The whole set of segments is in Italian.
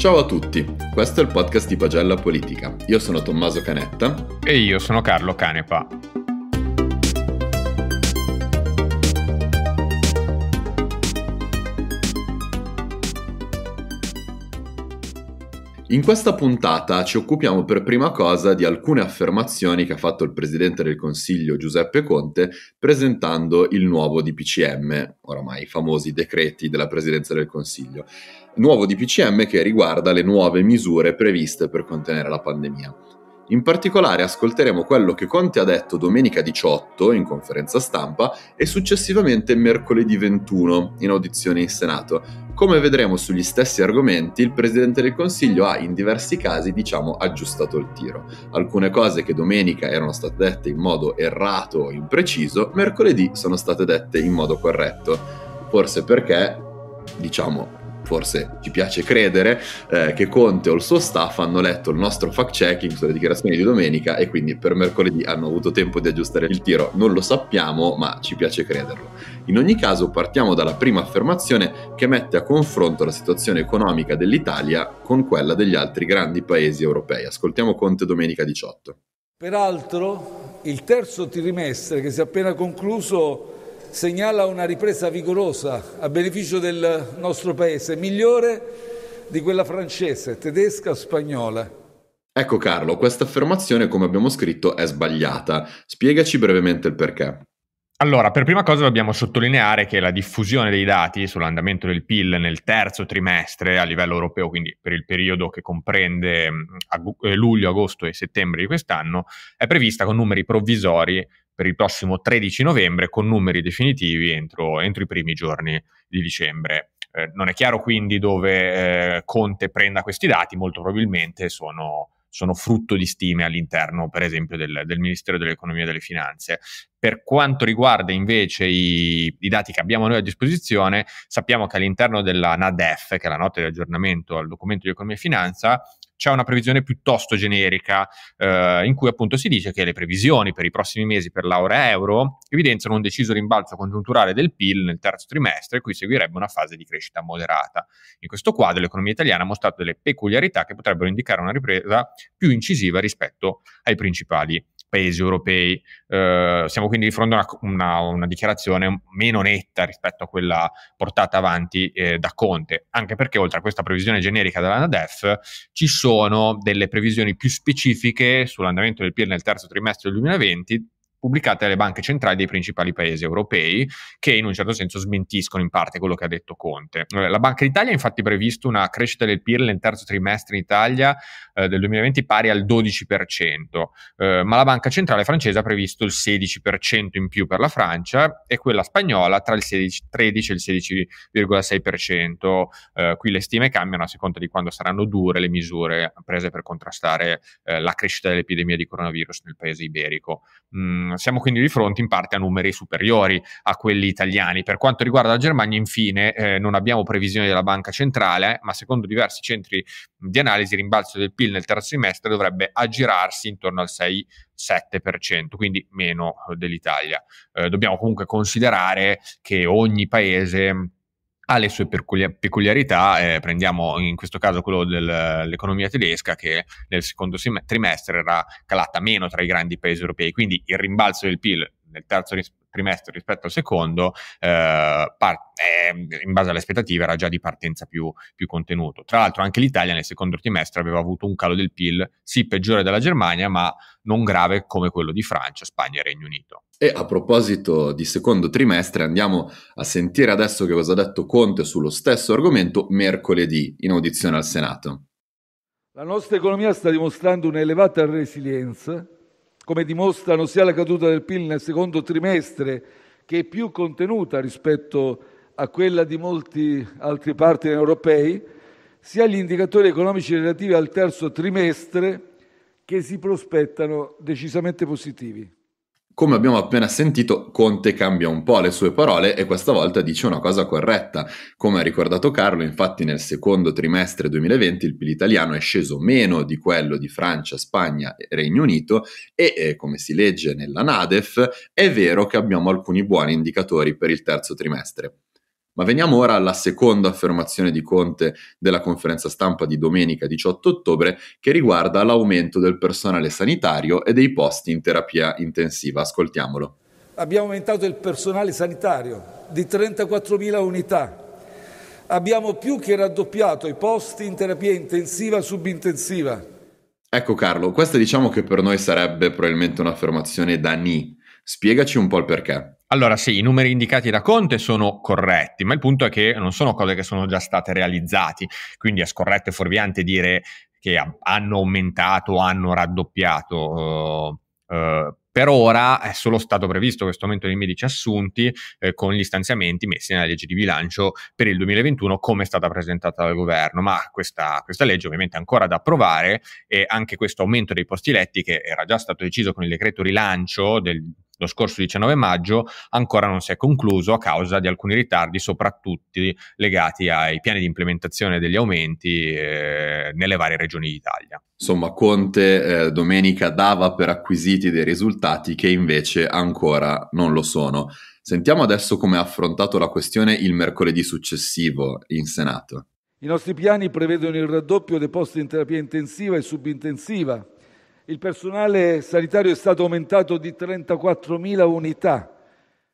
Ciao a tutti, questo è il podcast di Pagella Politica. Io sono Tommaso Canetta. E io sono Carlo Canepa. In questa puntata ci occupiamo per prima cosa di alcune affermazioni che ha fatto il Presidente del Consiglio Giuseppe Conte presentando il nuovo DPCM, oramai i famosi decreti della Presidenza del Consiglio, nuovo DPCM che riguarda le nuove misure previste per contenere la pandemia. In particolare ascolteremo quello che Conte ha detto domenica 18 in conferenza stampa e successivamente mercoledì 21 in audizione in Senato. Come vedremo sugli stessi argomenti, il Presidente del Consiglio ha in diversi casi, diciamo, aggiustato il tiro. Alcune cose che domenica erano state dette in modo errato o impreciso, mercoledì sono state dette in modo corretto. Forse perché, diciamo, forse ci piace credere, eh, che Conte o il suo staff hanno letto il nostro fact checking sulle dichiarazioni di domenica e quindi per mercoledì hanno avuto tempo di aggiustare il tiro. Non lo sappiamo, ma ci piace crederlo. In ogni caso partiamo dalla prima affermazione che mette a confronto la situazione economica dell'Italia con quella degli altri grandi paesi europei. Ascoltiamo Conte domenica 18. Peraltro il terzo trimestre che si è appena concluso segnala una ripresa vigorosa a beneficio del nostro Paese, migliore di quella francese, tedesca o spagnola. Ecco Carlo, questa affermazione, come abbiamo scritto, è sbagliata. Spiegaci brevemente il perché. Allora, per prima cosa dobbiamo sottolineare che la diffusione dei dati sull'andamento del PIL nel terzo trimestre a livello europeo, quindi per il periodo che comprende mm, eh, luglio, agosto e settembre di quest'anno, è prevista con numeri provvisori per il prossimo 13 novembre con numeri definitivi entro, entro i primi giorni di dicembre. Eh, non è chiaro quindi dove eh, Conte prenda questi dati, molto probabilmente sono, sono frutto di stime all'interno, per esempio, del, del, Ministero dell'Economia e delle Finanze. Per quanto riguarda invece i, i, dati che abbiamo noi a disposizione, sappiamo che all'interno della NADEF, che è la nota di aggiornamento al documento di economia e finanza, c'è una previsione piuttosto generica eh, in cui appunto si dice che le previsioni per i prossimi mesi per l'area euro evidenziano un deciso rimbalzo congiunturale del PIL nel terzo trimestre, cui seguirebbe una fase di crescita moderata. In questo quadro l'economia italiana ha mostrato delle peculiarità che potrebbero indicare una ripresa più incisiva rispetto ai principali paesi europei. Eh, siamo quindi di fronte a una, una, una, dichiarazione meno netta rispetto a quella portata avanti eh, da Conte, anche perché oltre a questa previsione generica della NADEF ci sono delle previsioni più specifiche sull'andamento del PIL nel terzo trimestre del 2020 pubblicate dalle banche centrali dei principali paesi europei, che in un certo senso smentiscono in parte quello che ha detto Conte. La Banca d'Italia ha infatti previsto una crescita del PIL nel terzo trimestre in Italia eh, del 2020 pari al 12%, eh, ma la Banca Centrale francese ha previsto il 16% in più per la Francia e quella spagnola tra il 16, 13 e il 16,6%. Eh, qui le stime cambiano a seconda di quando saranno dure le misure prese per contrastare eh, la crescita dell'epidemia di coronavirus nel paese iberico. Mm, siamo quindi di fronte in parte a numeri superiori a quelli italiani. Per quanto riguarda la Germania, infine, eh, non abbiamo previsioni della banca centrale, ma secondo diversi centri di analisi, il rimbalzo del PIL nel terzo trimestre dovrebbe aggirarsi intorno al 6 7%, quindi meno eh, dell'Italia. Eh, dobbiamo comunque considerare che ogni paese ha le sue peculiarità, eh, prendiamo in questo caso quello dell'economia tedesca che nel secondo trimestre era calata meno tra i grandi paesi europei, quindi il rimbalzo del PIL nel terzo ris- trimestre rispetto al secondo, eh, par- eh, in base alle aspettative era già di partenza più, più, contenuto. Tra l'altro anche l'Italia nel secondo trimestre aveva avuto un calo del PIL, sì peggiore della Germania, ma non grave come quello di Francia, Spagna e Regno Unito. E a proposito di secondo trimestre, andiamo a sentire adesso che cosa ha detto Conte sullo stesso argomento mercoledì in audizione al Senato. La nostra economia sta dimostrando un'elevata resilienza come dimostrano sia la caduta del PIL nel secondo trimestre, che è più contenuta rispetto a quella di molti altri *partner* europei, sia gli indicatori economici relativi al terzo trimestre, che si prospettano decisamente positivi come abbiamo appena sentito, Conte cambia un po' le sue parole e questa volta dice una cosa corretta. Come ha ricordato Carlo, infatti nel secondo trimestre 2020 il PIL italiano è sceso meno di quello di Francia, Spagna e Regno Unito e, eh, come si legge nella Nadef, è vero che abbiamo alcuni buoni indicatori per il terzo trimestre. Ma veniamo ora alla seconda affermazione di Conte della conferenza stampa di domenica 18 ottobre che riguarda l'aumento del personale sanitario e dei posti in terapia intensiva. Ascoltiamolo. Abbiamo aumentato il personale sanitario di 34.000 unità. Abbiamo più che raddoppiato i posti in terapia intensiva e subintensiva. Ecco Carlo, questa diciamo che per noi sarebbe probabilmente un'affermazione da ni, Spiegaci un po' il perché. Allora sì, i numeri indicati da Conte sono corretti, ma il punto è che non sono cose che sono già state realizzate, quindi è scorretto e fuorviante dire che hanno aumentato, hanno raddoppiato. Uh, uh, per ora è solo stato previsto questo aumento dei medici assunti eh, con gli stanziamenti messi nella legge di bilancio per il 2021 come è stata presentata dal governo, ma questa, questa legge ovviamente è ancora da approvare e anche questo aumento dei posti letti che era già stato deciso con il decreto rilancio del lo scorso 19 maggio ancora non si è concluso a causa di alcuni ritardi, soprattutto legati ai piani di implementazione degli aumenti eh, nelle varie regioni d'Italia. Insomma, Conte eh, domenica dava per acquisiti dei risultati che invece ancora non lo sono. Sentiamo adesso come ha affrontato la questione il mercoledì successivo in Senato. I nostri piani prevedono il raddoppio dei posti in terapia intensiva e subintensiva il personale sanitario è stato aumentato di 34.000 unità.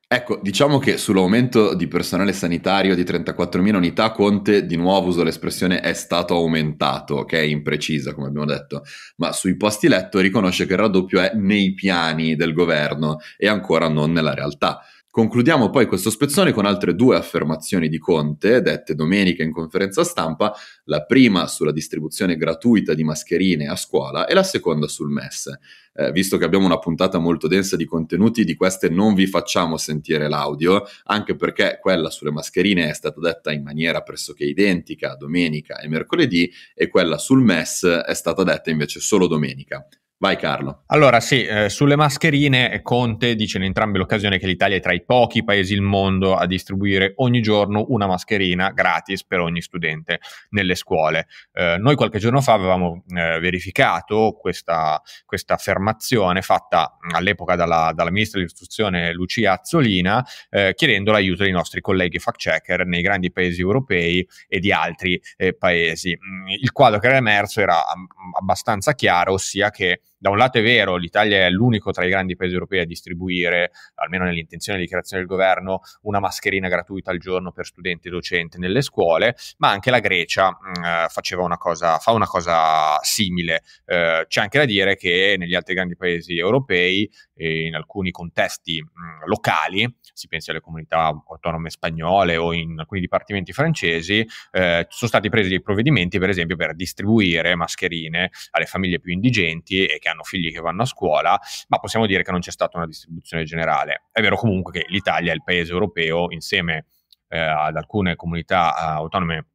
Ecco, diciamo che sull'aumento di personale sanitario di 34.000 unità Conte, di nuovo uso l'espressione è stato aumentato, che è imprecisa come abbiamo detto, ma sui posti letto riconosce che il raddoppio è nei piani del governo e ancora non nella realtà. Concludiamo poi questo spezzone con altre due affermazioni di Conte, dette domenica in conferenza stampa, la prima sulla distribuzione gratuita di mascherine a scuola e la seconda sul MES. Eh, visto che abbiamo una puntata molto densa di contenuti, di queste non vi facciamo sentire l'audio, anche perché quella sulle mascherine è stata detta in maniera pressoché identica domenica e mercoledì e quella sul MES è stata detta invece solo domenica. Vai Carlo. Allora sì, eh, sulle mascherine eh, Conte dice in entrambe le occasioni che l'Italia è tra i pochi paesi al mondo a distribuire ogni giorno una mascherina gratis per ogni studente nelle scuole. Eh, noi qualche giorno fa avevamo eh, verificato questa, questa, affermazione fatta mm, all'epoca dalla, dalla ministra dell'istruzione Lucia Azzolina eh, chiedendo l'aiuto dei nostri colleghi fact checker nei grandi paesi europei e di altri eh, paesi. Mm, il quadro che era emerso era mm, abbastanza chiaro, ossia che da un lato è vero, l'Italia è l'unico tra i grandi paesi europei a distribuire, almeno nell'intenzione di creazione del governo, una mascherina gratuita al giorno per studenti e docenti nelle scuole, ma anche la Grecia mh, mm, faceva una cosa, fa una cosa simile. Eh, c'è anche da dire che negli altri grandi paesi europei, in alcuni contesti mh, mm, locali, si pensi alle comunità autonome spagnole o in alcuni dipartimenti francesi, eh, sono stati presi dei provvedimenti, per esempio, per distribuire mascherine alle famiglie più indigenti e che hanno figli che vanno a scuola, ma possiamo dire che non c'è stata una distribuzione generale. È vero comunque che l'Italia è il paese europeo insieme eh, ad alcune comunità eh, autonome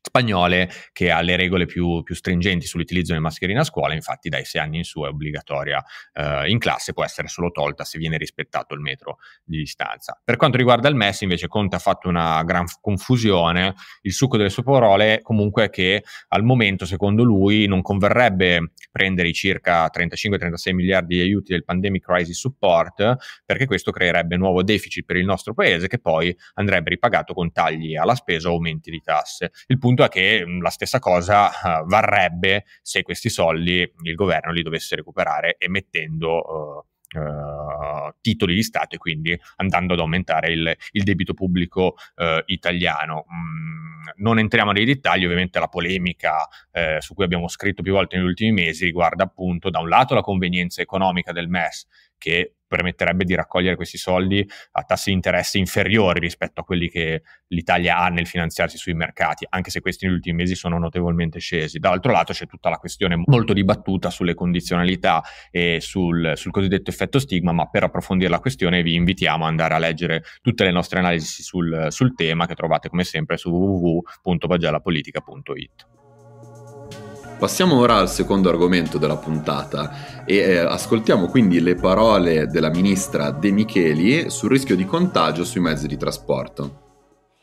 spagnole che ha le regole più, più stringenti sull'utilizzo delle mascherine a scuola, infatti dai sei anni in su è obbligatoria eh, in classe, può essere solo tolta se viene rispettato il metro di distanza. Per quanto riguarda il MES invece Conte ha fatto una gran confusione, il succo delle sue parole comunque è che al momento secondo lui non converrebbe prendere i circa 35-36 miliardi di aiuti del Pandemic Crisis Support perché questo creerebbe nuovo deficit per il nostro paese che poi andrebbe ripagato con tagli alla spesa o aumenti di tasse. Il punto è che la stessa cosa uh, varrebbe se questi soldi il governo li dovesse recuperare emettendo uh, eh, uh, eh, titoli di Stato e quindi andando ad aumentare il, il debito pubblico italiano. Mm, non entriamo nei dettagli, ovviamente la polemica su cui abbiamo scritto più volte negli ultimi mesi riguarda appunto da un lato la convenienza economica del MES che permetterebbe di raccogliere questi soldi a tassi di interesse inferiori rispetto a quelli che l'Italia ha nel finanziarsi sui mercati, anche se questi negli ultimi mesi sono notevolmente scesi. Dall'altro lato c'è tutta la questione molto dibattuta sulle condizionalità e sul, sul cosiddetto effetto stigma, ma per approfondire la questione vi invitiamo ad andare a leggere tutte le nostre analisi sul, sul tema che trovate come sempre su www.vagelapolitica.it. Passiamo ora al secondo argomento della puntata e eh, ascoltiamo quindi le parole della ministra De Micheli sul rischio di contagio sui mezzi di trasporto.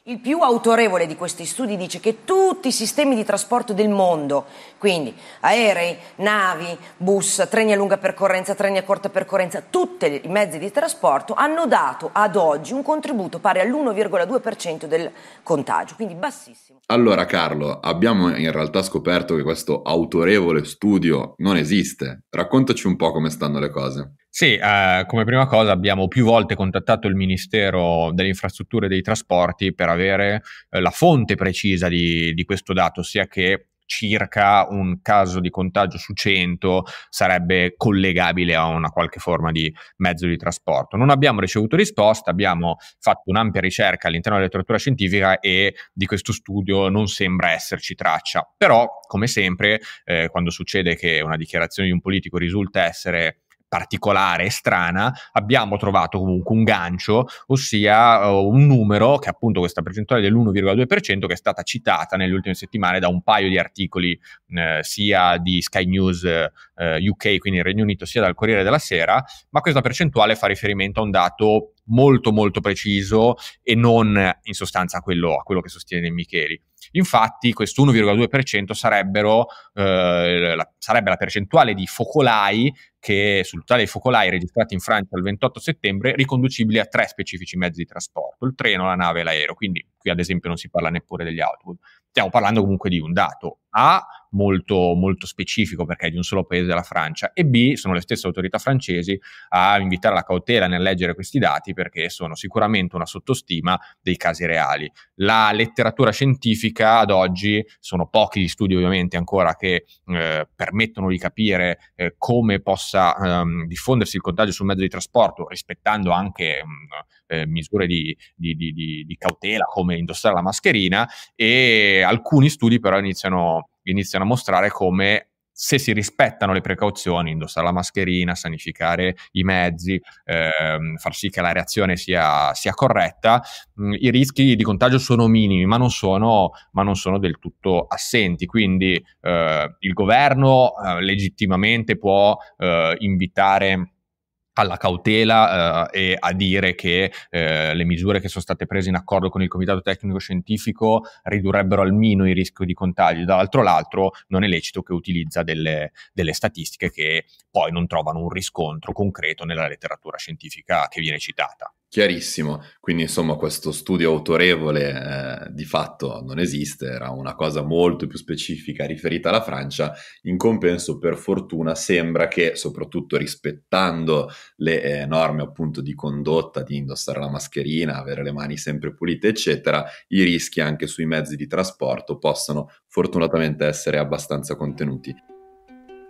Il più autorevole di questi studi dice che tutti i sistemi di trasporto del mondo, quindi aerei, navi, bus, treni a lunga percorrenza, treni a corta percorrenza, tutti i mezzi di trasporto hanno dato ad oggi un contributo pari all'1,2% del contagio, quindi bassissimo. Allora Carlo, abbiamo in realtà scoperto che questo autorevole studio non esiste. Raccontaci un po' come stanno le cose. Sì, eh, come prima cosa abbiamo più volte contattato il Ministero delle Infrastrutture e dei Trasporti per avere eh, la fonte precisa di, di questo dato, ossia che circa un caso di contagio su 100 sarebbe collegabile a una qualche forma di mezzo di trasporto. Non abbiamo ricevuto risposta, abbiamo fatto un'ampia ricerca all'interno della letteratura scientifica e di questo studio non sembra esserci traccia. Però, come sempre, eh, quando succede che una dichiarazione di un politico risulta essere particolare e strana, abbiamo trovato comunque un gancio, ossia eh, un numero che appunto questa percentuale dell'1,2% che è stata citata nelle ultime settimane da un paio di articoli eh, sia di Sky News eh, UK, quindi il Regno Unito, sia dal Corriere della Sera, ma questa percentuale fa riferimento a un dato molto molto preciso e non in sostanza a quello, a quello che sostiene Micheli. Infatti questo 1,2% sarebbero, eh, la, sarebbe la percentuale di focolai che sul totale dei focolai registrati in Francia il 28 settembre riconducibili a tre specifici mezzi di trasporto, il treno, la nave e l'aereo. Quindi qui ad esempio non si parla neppure degli autobus. Stiamo parlando comunque di un dato a molto, molto specifico perché è di un solo paese della Francia e B sono le stesse autorità francesi a invitare la cautela nel leggere questi dati perché sono sicuramente una sottostima dei casi reali. La letteratura scientifica ad oggi sono pochi gli studi ovviamente ancora che eh, permettono di capire eh, come possa ehm, diffondersi il contagio sul mezzo di trasporto rispettando anche mh, mm, eh, misure di, di, di, di cautela come indossare la mascherina e alcuni studi però iniziano iniziano a mostrare come se si rispettano le precauzioni, indossare la mascherina, sanificare i mezzi, ehm, far sì che la reazione sia, sia corretta, mh, mm, i rischi di contagio sono minimi, ma non sono, ma non sono del tutto assenti. Quindi eh, il governo eh, legittimamente può eh, invitare alla cautela eh, e a dire che eh, le misure che sono state prese in accordo con il Comitato Tecnico Scientifico ridurrebbero al mino il rischio di contagio, dall'altro lato non è lecito che utilizza delle, delle, statistiche che poi non trovano un riscontro concreto nella letteratura scientifica che viene citata. Chiarissimo, quindi insomma questo studio autorevole eh, di fatto non esiste, era una cosa molto più specifica riferita alla Francia, in compenso per fortuna sembra che soprattutto rispettando le eh, norme appunto di condotta, di indossare la mascherina, avere le mani sempre pulite eccetera, i rischi anche sui mezzi di trasporto possano fortunatamente essere abbastanza contenuti.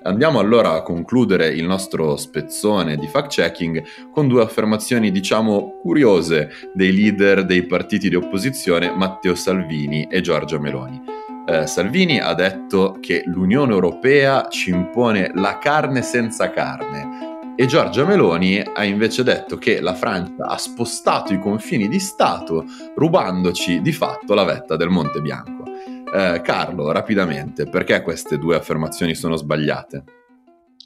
Andiamo allora a concludere il nostro spezzone di fact-checking con due affermazioni, diciamo, curiose dei leader dei partiti di opposizione Matteo Salvini e Giorgia Meloni. Eh, Salvini ha detto che l'Unione Europea ci impone la carne senza carne, e Giorgia Meloni ha invece detto che la Francia ha spostato i confini di Stato rubandoci di fatto la vetta del Monte Bianco. Eh, Carlo, rapidamente, perché queste due affermazioni sono sbagliate?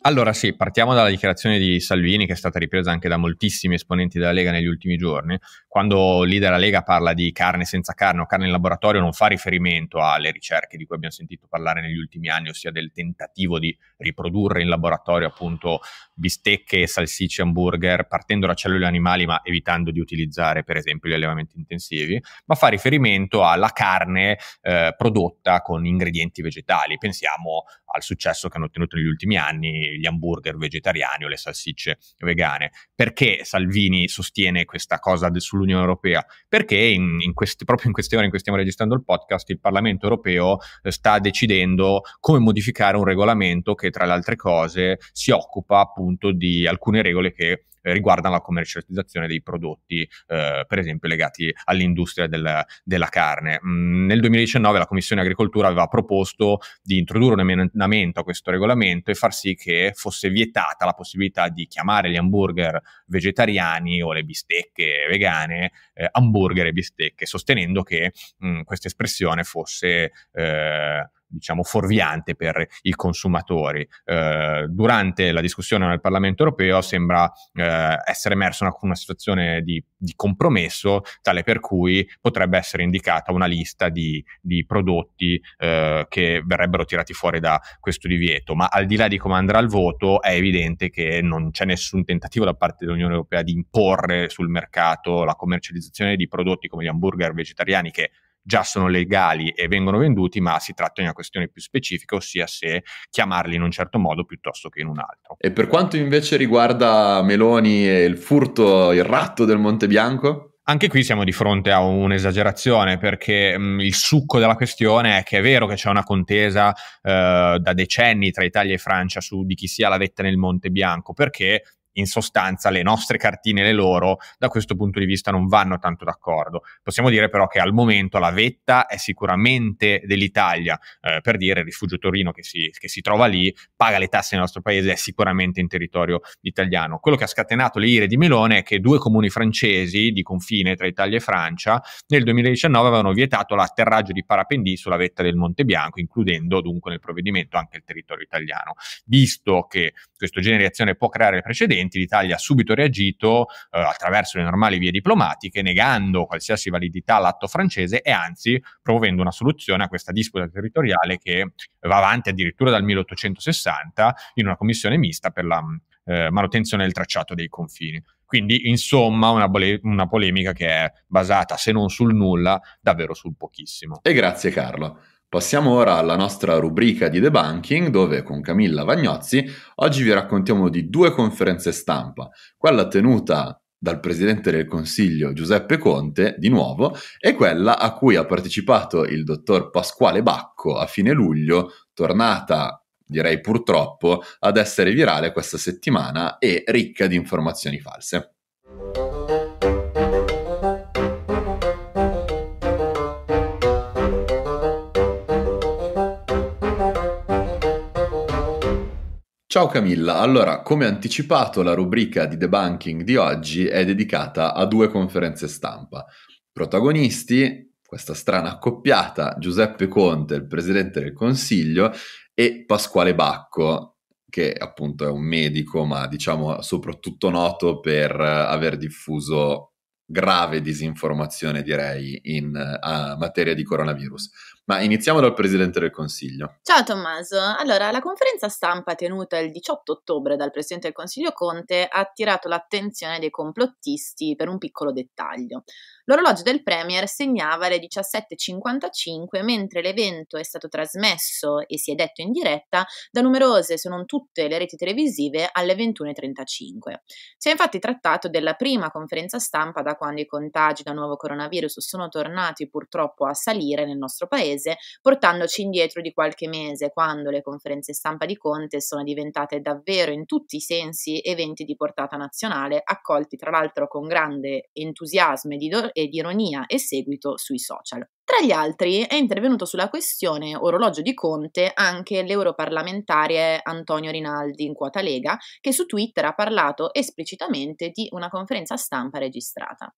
Allora sì, partiamo dalla dichiarazione di Salvini che è stata ripresa anche da moltissimi esponenti della Lega negli ultimi giorni. Quando lì leader della Lega parla di carne senza carne o carne in laboratorio non fa riferimento alle ricerche di cui abbiamo sentito parlare negli ultimi anni, ossia del tentativo di riprodurre in laboratorio appunto bistecche, salsicce, hamburger, partendo da cellule animali ma evitando di utilizzare per esempio gli allevamenti intensivi, ma fa riferimento alla carne eh, prodotta con ingredienti vegetali. Pensiamo al successo che hanno ottenuto negli ultimi anni gli hamburger vegetariani o le salsicce vegane. Perché Salvini sostiene questa cosa de- sull'Unione Europea? Perché in, in questi, proprio in queste ore in cui stiamo registrando il podcast il Parlamento Europeo eh, sta decidendo come modificare un regolamento che tra le altre cose si occupa appunto appunto di alcune regole che eh, riguardano la commercializzazione dei prodotti, eh, per esempio legati all'industria del, della carne. Mm, nel 2019 la Commissione Agricoltura aveva proposto di introdurre un emendamento a questo regolamento e far sì che fosse vietata la possibilità di chiamare gli hamburger vegetariani o le bistecche vegane eh, hamburger e bistecche, sostenendo che mh, mm, questa espressione fosse eh, diciamo fuorviante per i consumatori. Eh, durante la discussione nel Parlamento europeo sembra eh, essere emersa una, una situazione di, di, compromesso tale per cui potrebbe essere indicata una lista di, di prodotti eh, che verrebbero tirati fuori da questo divieto, ma al di là di come andrà il voto è evidente che non c'è nessun tentativo da parte dell'Unione Europea di imporre sul mercato la commercializzazione di prodotti come gli hamburger vegetariani che già sono legali e vengono venduti, ma si tratta di una questione più specifica, ossia se chiamarli in un certo modo piuttosto che in un altro. E per quanto invece riguarda Meloni e il furto, il ratto del Monte Bianco? Anche qui siamo di fronte a un'esagerazione perché mh, mm, il succo della questione è che è vero che c'è una contesa eh, da decenni tra Italia e Francia su di chi sia la vetta nel Monte Bianco, perché in sostanza le nostre cartine e le loro da questo punto di vista non vanno tanto d'accordo. Possiamo dire però che al momento la vetta è sicuramente dell'Italia, eh, per dire il rifugio Torino che si, che si, trova lì, paga le tasse nel nostro paese, è sicuramente in territorio italiano. Quello che ha scatenato le ire di Melone è che due comuni francesi di confine tra Italia e Francia nel 2019 avevano vietato l'atterraggio di parapendì sulla vetta del Monte Bianco, includendo dunque nel provvedimento anche il territorio italiano. Visto che questo generazione può creare precedenti, precedenti l'Italia ha subito reagito eh, attraverso le normali vie diplomatiche, negando qualsiasi validità all'atto francese e anzi promuovendo una soluzione a questa disputa territoriale che va avanti addirittura dal 1860 in una commissione mista per la eh, manutenzione del tracciato dei confini. Quindi, insomma, una, bole- una, polemica che è basata, se non sul nulla, davvero sul pochissimo. E grazie Carlo. Passiamo ora alla nostra rubrica di debunking dove con Camilla Vagnozzi oggi vi raccontiamo di due conferenze stampa, quella tenuta dal Presidente del Consiglio Giuseppe Conte di nuovo e quella a cui ha partecipato il dottor Pasquale Bacco a fine luglio, tornata direi purtroppo ad essere virale questa settimana e ricca di informazioni false. Ciao Camilla, allora come anticipato la rubrica di debunking di oggi è dedicata a due conferenze stampa. Protagonisti, questa strana accoppiata, Giuseppe Conte, il Presidente del Consiglio, e Pasquale Bacco, che appunto è un medico, ma diciamo soprattutto noto per aver diffuso grave disinformazione, direi, in uh, materia di coronavirus. Ma iniziamo dal Presidente del Consiglio. Ciao Tommaso. Allora, la conferenza stampa tenuta il 18 ottobre dal Presidente del Consiglio Conte ha attirato l'attenzione dei complottisti per un piccolo dettaglio. L'orologio del Premier segnava le 17.55 mentre l'evento è stato trasmesso e si è detto in diretta da numerose, se non tutte, le reti televisive alle 21.35. Si è infatti trattato della prima conferenza stampa da quando i contagi da nuovo coronavirus sono tornati purtroppo a salire nel nostro paese, portandoci indietro di qualche mese, quando le conferenze stampa di Conte sono diventate davvero in tutti i sensi eventi di portata nazionale, accolti tra l'altro con grande entusiasmo e di e di ironia e seguito sui social. Tra gli altri è intervenuto sulla questione orologio di Conte anche l'europarlamentare Antonio Rinaldi in quota Lega, che su Twitter ha parlato esplicitamente di una conferenza stampa registrata.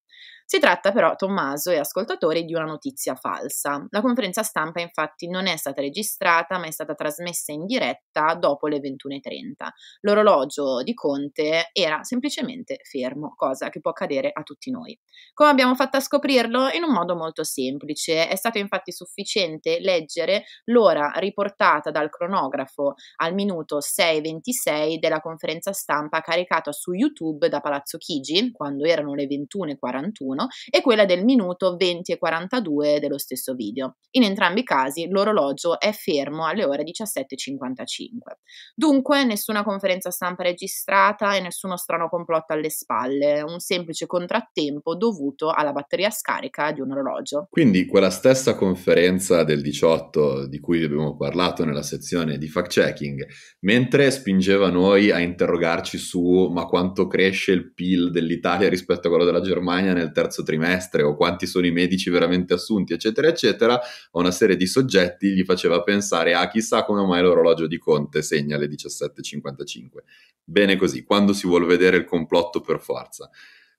Si tratta però, Tommaso e ascoltatori, di una notizia falsa. La conferenza stampa infatti non è stata registrata ma è stata trasmessa in diretta dopo le 21.30. L'orologio di Conte era semplicemente fermo, cosa che può accadere a tutti noi. Come abbiamo fatto a scoprirlo? In un modo molto semplice. È stato infatti sufficiente leggere l'ora riportata dal cronografo al minuto 6.26 della conferenza stampa caricata su YouTube da Palazzo Chigi, quando erano le 21.41 giorno e quella del minuto 20 e 42 dello stesso video. In entrambi i casi l'orologio è fermo alle ore 17.55. Dunque nessuna conferenza stampa registrata e nessuno strano complotto alle spalle, un semplice contrattempo dovuto alla batteria scarica di un orologio. Quindi quella stessa conferenza del 18 di cui abbiamo parlato nella sezione di fact checking, mentre spingeva noi a interrogarci su ma quanto cresce il PIL dell'Italia rispetto a quello della Germania nel terzo terzo trimestre o quanti sono i medici veramente assunti, eccetera, eccetera, a una serie di soggetti gli faceva pensare a ah, chissà come mai l'orologio di Conte segna le 17.55. Bene così, quando si vuole vedere il complotto per forza.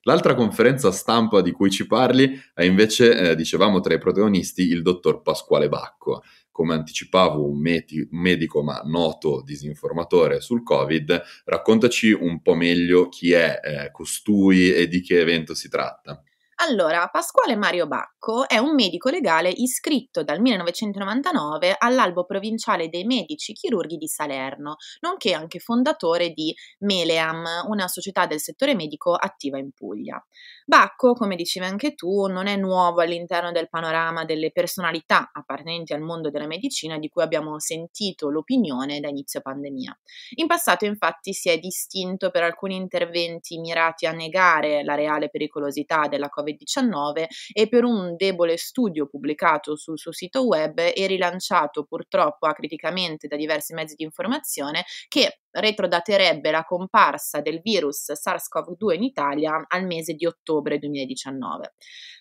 L'altra conferenza stampa di cui ci parli è invece, eh, dicevamo tra i protagonisti, il dottor Pasquale Bacco. Come anticipavo, un, meti- medico ma noto disinformatore sul Covid, raccontaci un po' meglio chi è eh, costui e di che evento si tratta. Allora, Pasquale Mario Bacco è un medico legale iscritto dal 1999 all'Albo Provinciale dei Medici Chirurghi di Salerno, nonché anche fondatore di Meleam, una società del settore medico attiva in Puglia. Bacco, come dicevi anche tu, non è nuovo all'interno del panorama delle personalità appartenenti al mondo della medicina di cui abbiamo sentito l'opinione da inizio pandemia. In passato, infatti, si è distinto per alcuni interventi mirati a negare la reale pericolosità della Covid-19 19 e per un debole studio pubblicato sul suo sito web e rilanciato purtroppo acriticamente da diversi mezzi di informazione che retrodaterebbe la comparsa del virus SARS-CoV-2 in Italia al mese di ottobre 2019.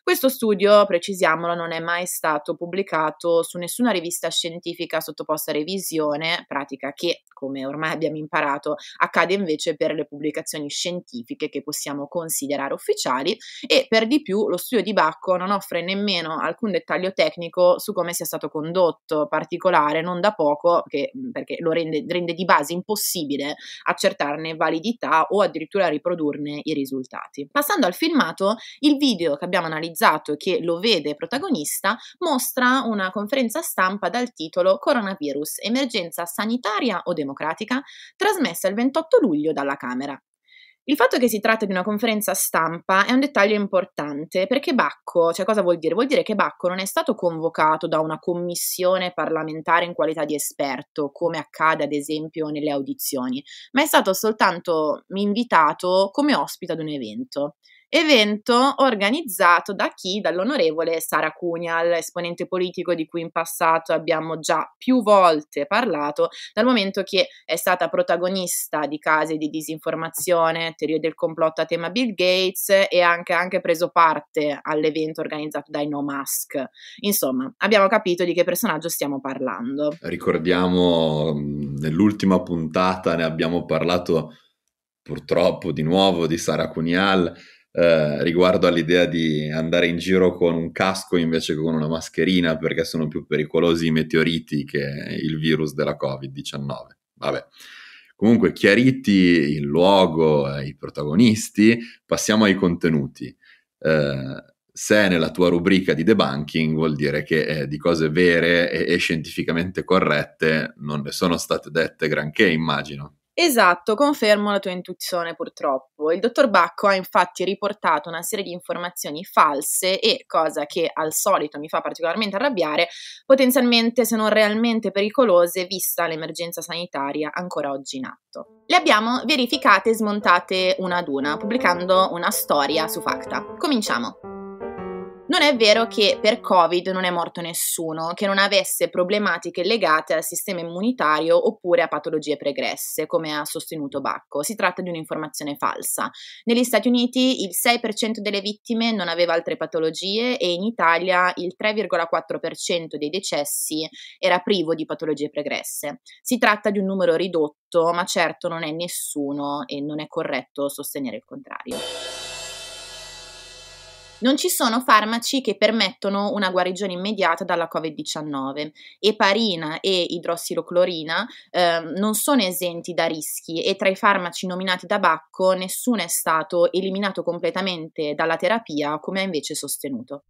Questo studio, precisiamolo, non è mai stato pubblicato su nessuna rivista scientifica sottoposta a revisione, pratica che, come ormai abbiamo imparato, accade invece per le pubblicazioni scientifiche che possiamo considerare ufficiali e per di più lo studio di Bacco non offre nemmeno alcun dettaglio tecnico su come sia stato condotto, particolare non da poco, che, perché lo rende, rende di base impossibile possibile accertarne validità o addirittura riprodurne i risultati. Passando al filmato, il video che abbiamo analizzato e che lo vede protagonista mostra una conferenza stampa dal titolo Coronavirus, emergenza sanitaria o democratica, trasmessa il 28 luglio dalla Camera. Il fatto che si tratta di una conferenza stampa è un dettaglio importante perché Bacco, cioè cosa vuol dire? Vuol dire che Bacco non è stato convocato da una commissione parlamentare in qualità di esperto, come accade ad esempio nelle audizioni, ma è stato soltanto invitato come ospite ad un evento evento organizzato da chi? Dall'onorevole Sara Cunial, esponente politico di cui in passato abbiamo già più volte parlato, dal momento che è stata protagonista di casi di disinformazione, teorie del complotto a tema Bill Gates e anche, anche preso parte all'evento organizzato dai No Mask. Insomma, abbiamo capito di che personaggio stiamo parlando. Ricordiamo nell'ultima puntata ne abbiamo parlato purtroppo di nuovo di Sara Cunial eh, riguardo all'idea di andare in giro con un casco invece che con una mascherina perché sono più pericolosi i meteoriti che il virus della Covid-19. Vabbè. Comunque, chiariti il luogo, i protagonisti, passiamo ai contenuti. Eh, se è nella tua rubrica di debunking vuol dire che eh, di cose vere e, e scientificamente corrette non ne sono state dette granché, immagino. Esatto, confermo la tua intuizione purtroppo. Il dottor Bacco ha infatti riportato una serie di informazioni false e, cosa che al solito mi fa particolarmente arrabbiare, potenzialmente se non realmente pericolose vista l'emergenza sanitaria ancora oggi in atto. Le abbiamo verificate e smontate una ad una, pubblicando una storia su Facta. Cominciamo. Non è vero che per Covid non è morto nessuno che non avesse problematiche legate al sistema immunitario oppure a patologie pregresse, come ha sostenuto Bacco. Si tratta di un'informazione falsa. Negli Stati Uniti il 6% delle vittime non aveva altre patologie e in Italia il 3,4% dei decessi era privo di patologie pregresse. Si tratta di un numero ridotto, ma certo non è nessuno e non è corretto sostenere il contrario. Non ci sono farmaci che permettono una guarigione immediata dalla Covid-19. Eparina e idrossiloclorina eh, non sono esenti da rischi e tra i farmaci nominati da Bacco nessuno è stato eliminato completamente dalla terapia come ha invece sostenuto.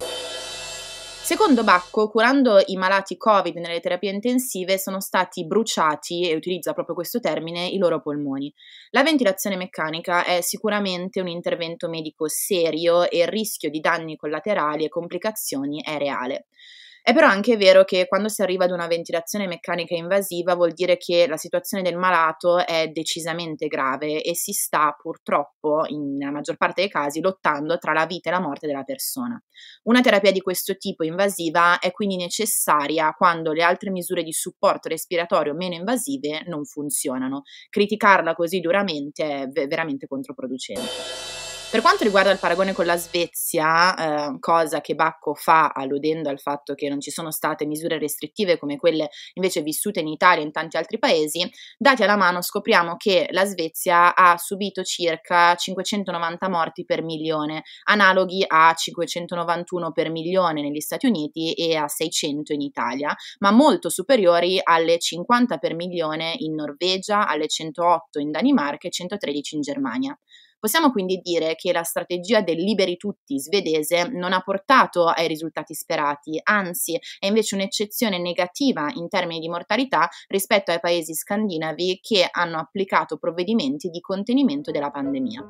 Secondo Bacco, curando i malati Covid nelle terapie intensive, sono stati bruciati, e utilizza proprio questo termine, i loro polmoni. La ventilazione meccanica è sicuramente un intervento medico serio e il rischio di danni collaterali e complicazioni è reale. È eh, però anche vero che quando si arriva ad una ventilazione meccanica invasiva vuol dire che la situazione del malato è decisamente grave e si sta purtroppo, in, nella maggior parte dei casi, lottando tra la vita e la morte della persona. Una terapia di questo tipo invasiva è quindi necessaria quando le altre misure di supporto respiratorio meno invasive non funzionano. Criticarla così duramente è veramente controproducente. Per quanto riguarda il paragone con la Svezia, eh, cosa che Bacco fa alludendo al fatto che non ci sono state misure restrittive come quelle invece vissute in Italia e in tanti altri paesi, dati alla mano scopriamo che la Svezia ha subito circa 590 morti per milione, analoghi a 591 per milione negli Stati Uniti e a 600 in Italia, ma molto superiori alle 50 per milione in Norvegia, alle 108 in Danimarca e 113 in Germania. Possiamo quindi dire che la strategia del liberi tutti svedese non ha portato ai risultati sperati, anzi è invece un'eccezione negativa in termini di mortalità rispetto ai paesi scandinavi che hanno applicato provvedimenti di contenimento della pandemia.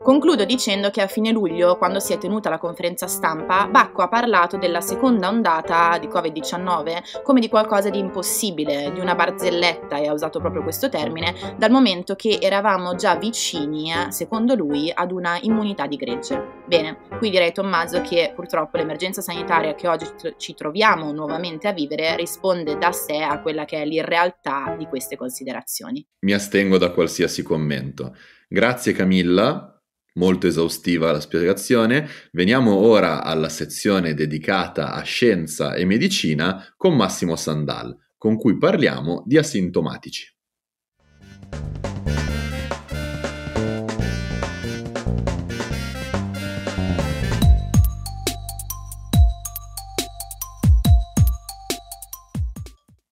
Concludo dicendo che a fine luglio, quando si è tenuta la conferenza stampa, Bacco ha parlato della seconda ondata di Covid-19 come di qualcosa di impossibile, di una barzelletta, e ha usato proprio questo termine, dal momento che eravamo già vicini, eh, secondo lui, ad una immunità di gregge. Bene, qui direi Tommaso che purtroppo l'emergenza sanitaria che oggi ci troviamo nuovamente a vivere risponde da sé a quella che è l'irrealtà di queste considerazioni. Mi astengo da qualsiasi commento. Grazie Camilla molto esaustiva la spiegazione. Veniamo ora alla sezione dedicata a scienza e medicina con Massimo Sandal, con cui parliamo di asintomatici.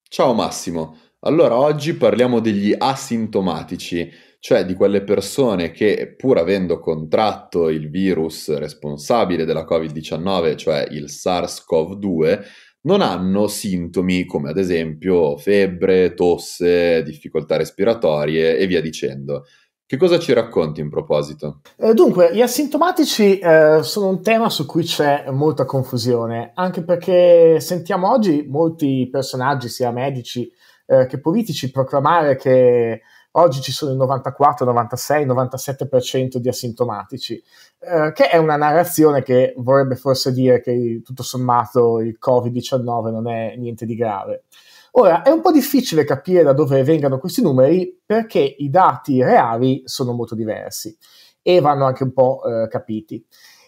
Ciao Massimo, allora oggi parliamo degli asintomatici cioè di quelle persone che pur avendo contratto il virus responsabile della Covid-19, cioè il SARS-CoV-2, non hanno sintomi come ad esempio febbre, tosse, difficoltà respiratorie e via dicendo. Che cosa ci racconti in proposito? Eh, dunque, gli asintomatici eh, sono un tema su cui c'è molta confusione, anche perché sentiamo oggi molti personaggi, sia medici eh, che politici, proclamare che Oggi ci sono il 94, 96, 97% di asintomatici, eh, che è una narrazione che vorrebbe forse dire che tutto sommato il Covid-19 non è niente di grave. Ora, è un po' difficile capire da dove vengano questi numeri perché i dati reali sono molto diversi e vanno anche un po' eh, capiti.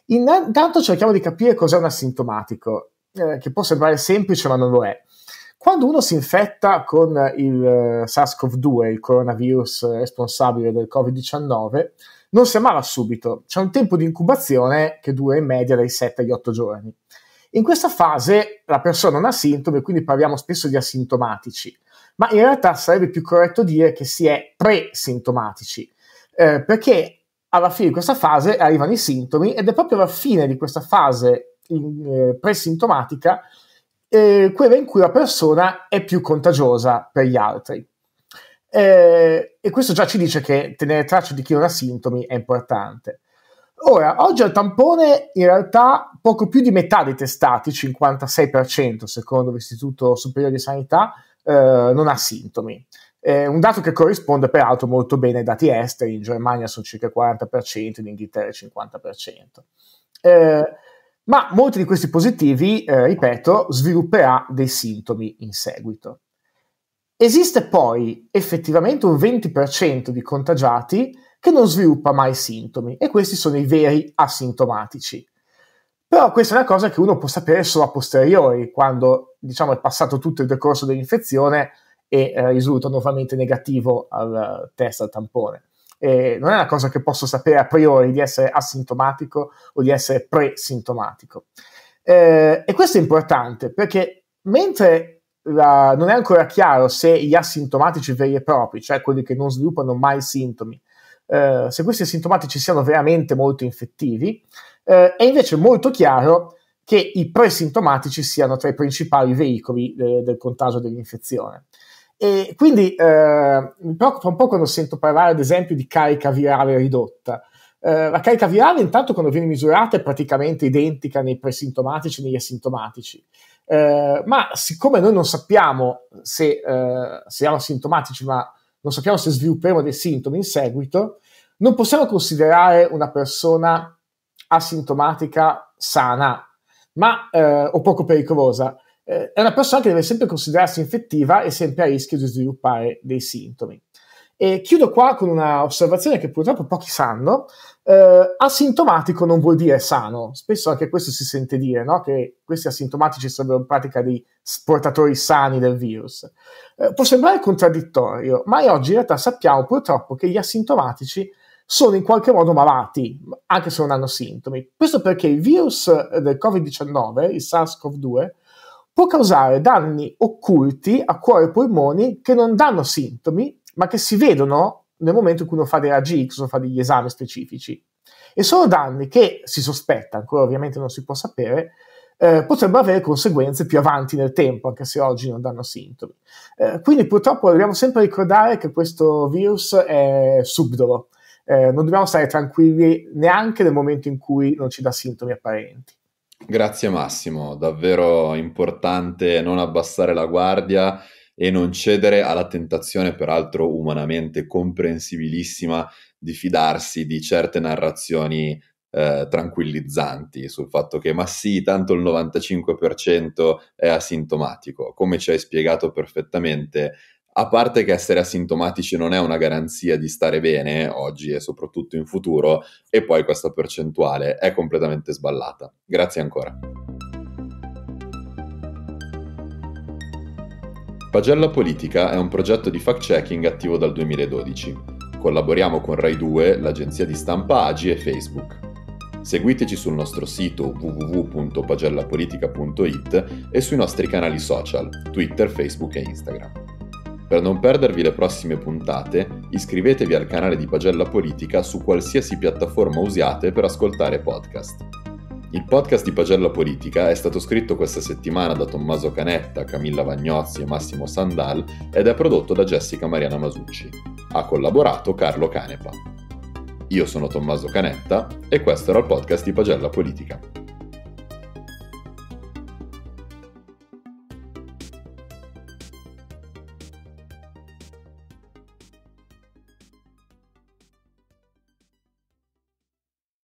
Intanto cerchiamo di capire cos'è un asintomatico, eh, che può sembrare semplice ma non lo è. Quando uno si infetta con il eh, SARS-CoV-2, il coronavirus responsabile del Covid-19, non si ammala subito, c'è un tempo di incubazione che dura in media dai 7 agli 8 giorni. In questa fase la persona non ha sintomi, quindi parliamo spesso di asintomatici, ma in realtà sarebbe più corretto dire che si è presintomatici, eh, perché alla fine di questa fase arrivano i sintomi ed è proprio alla fine di questa fase in, eh, presintomatica eh, quella in cui la persona è più contagiosa per gli altri. Eh, e questo già ci dice che tenere traccia di chi non ha sintomi è importante. Ora, oggi al tampone in realtà poco più di metà dei testati, 56% secondo l'Istituto Superiore di Sanità, eh, non ha sintomi. Eh, un dato che corrisponde peraltro molto bene ai dati esteri, in Germania sono circa il 40%, in Inghilterra il 50%. Eh, ma molti di questi positivi, eh, ripeto, svilupperà dei sintomi in seguito. Esiste poi effettivamente un 20% di contagiati che non sviluppa mai sintomi e questi sono i veri asintomatici. Però questa è una cosa che uno può sapere solo a posteriori, quando diciamo, è passato tutto il decorso dell'infezione e eh, risulta nuovamente negativo al eh, test al tampone eh, non è una cosa che posso sapere a priori di essere asintomatico o di essere presintomatico. Eh, e questo è importante perché mentre la, non è ancora chiaro se gli asintomatici veri e propri, cioè quelli che non sviluppano mai sintomi, eh, se questi asintomatici siano veramente molto infettivi, eh, è invece molto chiaro che i presintomatici siano tra i principali veicoli eh, del contagio dell'infezione. E quindi eh, mi preoccupa un po' quando sento parlare, ad esempio, di carica virale ridotta. Eh, la carica virale, intanto, quando viene misurata, è praticamente identica nei presintomatici e negli asintomatici. Eh, ma siccome noi non sappiamo se eh, siamo asintomatici, ma non sappiamo se svilupperemo dei sintomi in seguito, non possiamo considerare una persona asintomatica sana, ma, eh, o poco pericolosa eh, è una persona che deve sempre considerarsi infettiva e sempre a rischio di sviluppare dei sintomi. E chiudo qua con una osservazione che purtroppo pochi sanno. Eh, asintomatico non vuol dire sano, spesso anche questo si sente dire, no? che questi asintomatici sarebbero in pratica dei portatori sani del virus. Eh, può sembrare contraddittorio, ma oggi in realtà sappiamo purtroppo che gli asintomatici sono in qualche modo malati, anche se non hanno sintomi. Questo perché il virus del Covid-19, il SARS-CoV-2, può causare danni occulti a cuore e polmoni che non danno sintomi, ma che si vedono nel momento in cui uno fa dei raggi X o fa degli esami specifici. E sono danni che si sospetta, ancora ovviamente non si può sapere, eh, potrebbero avere conseguenze più avanti nel tempo, anche se oggi non danno sintomi. Eh, quindi purtroppo dobbiamo sempre ricordare che questo virus è subdolo, eh, non dobbiamo stare tranquilli neanche nel momento in cui non ci dà sintomi apparenti. Grazie Massimo, davvero importante non abbassare la guardia e non cedere alla tentazione, peraltro umanamente comprensibilissima, di fidarsi di certe narrazioni eh, tranquillizzanti sul fatto che ma sì, tanto il 95% è asintomatico. Come ci hai spiegato perfettamente, a parte che essere asintomatici non è una garanzia di stare bene oggi e soprattutto in futuro, e poi questa percentuale è completamente sballata. Grazie ancora. Pagella Politica è un progetto di fact-checking attivo dal 2012. Collaboriamo con Rai 2, l'agenzia di stampa Agi e Facebook. Seguiteci sul nostro sito www.pagellapolitica.it e sui nostri canali social, Twitter, Facebook e Instagram. Per non perdervi le prossime puntate, iscrivetevi al canale di Pagella Politica su qualsiasi piattaforma usiate per ascoltare podcast. Il podcast di Pagella Politica è stato scritto questa settimana da Tommaso Canetta, Camilla Vagnozzi e Massimo Sandal ed è prodotto da Jessica Mariana Masucci. Ha collaborato Carlo Canepa. Io sono Tommaso Canetta e questo era il podcast di Pagella Politica.